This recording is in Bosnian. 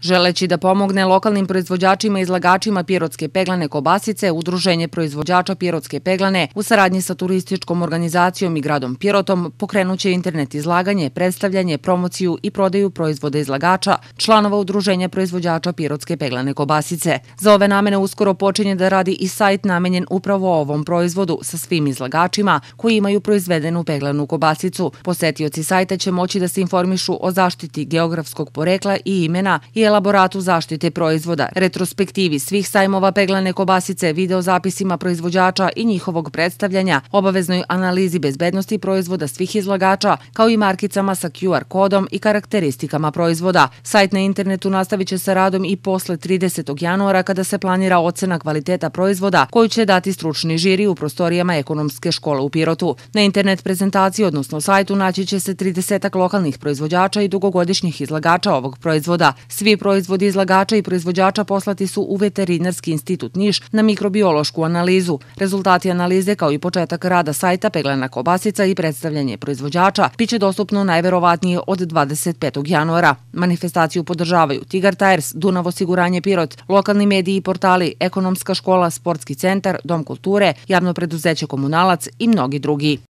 Želeći da pomogne lokalnim proizvođačima i izlagačima Pirotske peglane kobasice, Udruženje proizvođača Pirotske peglane u saradnji sa turističkom organizacijom i gradom Pirotom pokrenuće internet izlaganje, predstavljanje, promociju i prodaju proizvode izlagača, članova Udruženja proizvođača Pirotske peglane kobasice. Za ove namene uskoro počinje da radi i sajt namenjen upravo o ovom proizvodu sa svim izlagačima koji imaju proizvedenu peglanu kobasicu. Posetioci sajta će moći da se informišu o zaštiti geografskog porekla i imena i elaboratu zaštite proizvoda, retrospektivi svih sajmova peglane kobasice, videozapisima proizvođača i njihovog predstavljanja, obaveznoj analizi bezbednosti proizvoda svih izlagača, kao i markicama sa QR kodom i karakteristikama proizvoda. Sajt na internetu nastavit će sa radom i posle 30. januara kada se planira ocena kvaliteta proizvoda koju će dati stručni žiri u prostorijama ekonomske škole u Pirotu. Na internet prezentaciji, odnosno sajtu, naći će se 30 lokalnih proizvođača i dugogodišnjih izlagača ovog proizvoda. Svi i proizvodi izlagača i proizvođača poslati su u Veterinarski institut Niš na mikrobiološku analizu. Rezultati analize kao i početak rada sajta Peglena kobasica i predstavljanje proizvođača biće dostupno najverovatnije od 25. januara. Manifestaciju podržavaju Tigar Tires, Dunav osiguranje Pirot, lokalni mediji i portali, ekonomska škola, sportski centar, dom kulture, javno preduzeće komunalac i mnogi drugi.